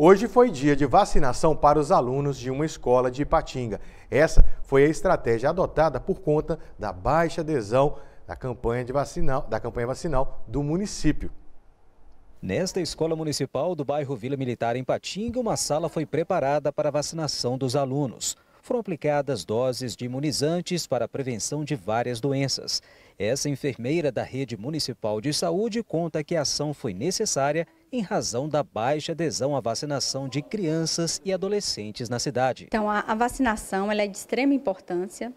Hoje foi dia de vacinação para os alunos de uma escola de Ipatinga. Essa foi a estratégia adotada por conta da baixa adesão da campanha, de vacinal, da campanha vacinal do município. Nesta escola municipal do bairro Vila Militar em Patinga, uma sala foi preparada para a vacinação dos alunos. Foram aplicadas doses de imunizantes para a prevenção de várias doenças. Essa enfermeira da rede municipal de saúde conta que a ação foi necessária em razão da baixa adesão à vacinação de crianças e adolescentes na cidade. Então, a, vacinação é de extrema importância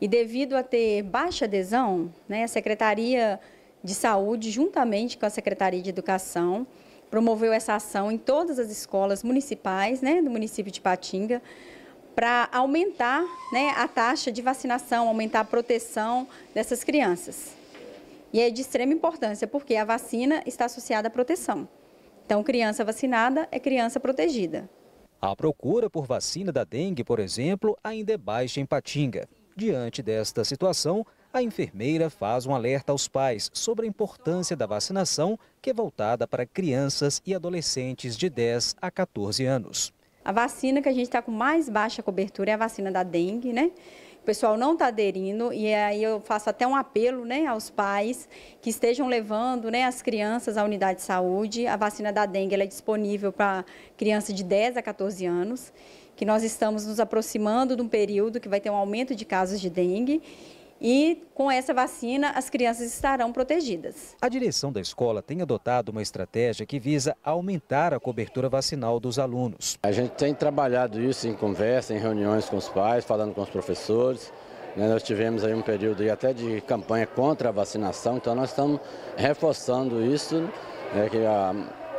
e devido a ter baixa adesão, né, a Secretaria de Saúde, juntamente com a Secretaria de Educação, promoveu essa ação em todas as escolas municipais né, do município de Patinga para aumentar né, a taxa de vacinação, aumentar a proteção dessas crianças. E é de extrema importância, porque a vacina está associada à proteção. Então, criança vacinada é criança protegida. A procura por vacina da dengue, por exemplo, ainda é baixa em Patinga. Diante desta situação, a enfermeira faz um alerta aos pais sobre a importância da vacinação, que é voltada para crianças e adolescentes de 10 a 14 anos. A vacina que a gente está com mais baixa cobertura é a vacina da dengue, né? pessoal não está aderindo e aí eu faço até um apelo né, aos pais que estejam levando né, as crianças à unidade de saúde. A vacina da dengue é disponível para crianças de 10 a 14 anos, que nós estamos nos aproximando de um período que vai ter um aumento de casos de dengue e com essa vacina as crianças estarão protegidas. A direção da escola tem adotado uma estratégia que visa aumentar a cobertura vacinal dos alunos. A gente tem trabalhado isso em conversa, em reuniões com os pais, falando com os professores. Né? Nós tivemos aí um período até de campanha contra a vacinação, então nós estamos reforçando isso, né, que a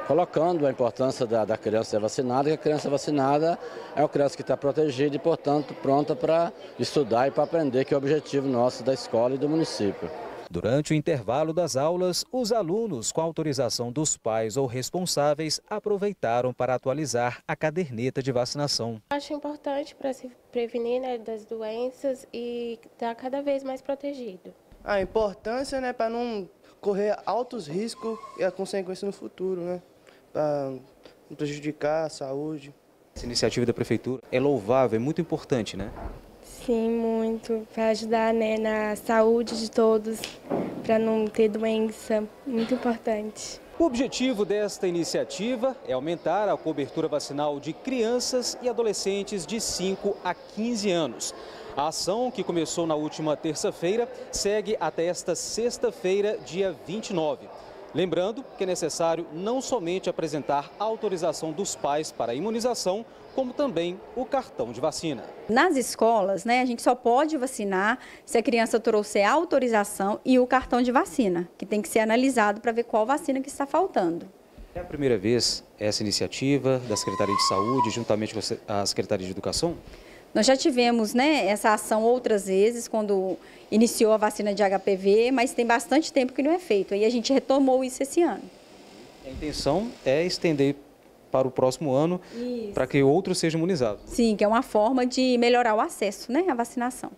colocando a importância da, da criança ser vacinada, que a criança vacinada é uma criança que está protegida e, portanto, pronta para estudar e para aprender, que é o objetivo nosso da escola e do município. Durante o intervalo das aulas, os alunos, com autorização dos pais ou responsáveis, aproveitaram para atualizar a caderneta de vacinação. Acho importante para se prevenir né, das doenças e estar tá cada vez mais protegido. A importância né, para não correr altos riscos e a consequência no futuro. Né? para prejudicar a saúde. Essa iniciativa da Prefeitura é louvável, é muito importante, né? Sim, muito, para ajudar né, na saúde de todos, para não ter doença, muito importante. O objetivo desta iniciativa é aumentar a cobertura vacinal de crianças e adolescentes de 5 a 15 anos. A ação, que começou na última terça-feira, segue até esta sexta-feira, dia 29. Lembrando que é necessário não somente apresentar a autorização dos pais para a imunização, como também o cartão de vacina. Nas escolas, né, a gente só pode vacinar se a criança trouxer a autorização e o cartão de vacina, que tem que ser analisado para ver qual vacina que está faltando. É a primeira vez essa iniciativa da Secretaria de Saúde, juntamente com a Secretaria de Educação? Nós já tivemos né, essa ação outras vezes, quando iniciou a vacina de HPV, mas tem bastante tempo que não é feito. E a gente retomou isso esse ano. A intenção é estender para o próximo ano, para que outros sejam imunizados. Sim, que é uma forma de melhorar o acesso né, à vacinação.